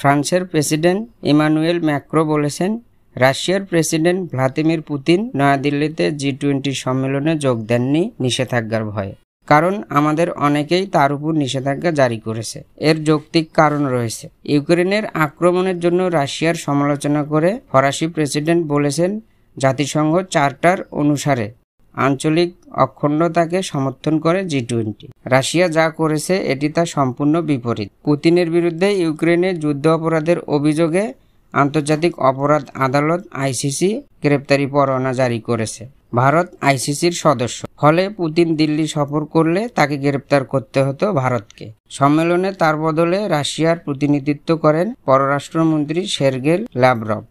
ফ্রান্সের president Emmanuel Macron বলেছেন রাশিয়ার প্রেসিডেন্ট ভ্লাদিমির পুতিন নয়াদিল্লিতে জি টোয়েন্টি সম্মেলনে যোগ দেননি নিষেধাজ্ঞার ভয়ে কারণ আমাদের অনেকেই তার উপর নিষেধাজ্ঞা জারি করেছে এর যৌক্তিক কারণ রয়েছে ইউক্রেনের আক্রমণের জন্য রাশিয়ার সমালোচনা করে ফরাসি প্রেসিডেন্ট বলেছেন জাতিসংঘ চার্টার অনুসারে আঞ্চলিক অখণ্ডতাকে সমর্থন করে জি টোয়েন্টি রাশিয়া যা করেছে এটি তার সম্পূর্ণ বিপরীত পুতিনের বিরুদ্ধে ইউক্রেনের যুদ্ধ অপরাধের অভিযোগে আন্তর্জাতিক অপরাধ আদালত আইসিসি গ্রেপ্তারি পরোয়ানা জারি করেছে ভারত আইসিসির সদস্য ফলে পুতিন দিল্লি সফর করলে তাকে গ্রেপ্তার করতে হতো ভারতকে সম্মেলনে তার বদলে রাশিয়ার প্রতিনিধিত্ব করেন পররাষ্ট্রমন্ত্রী শেরগেল ল্যাবরভ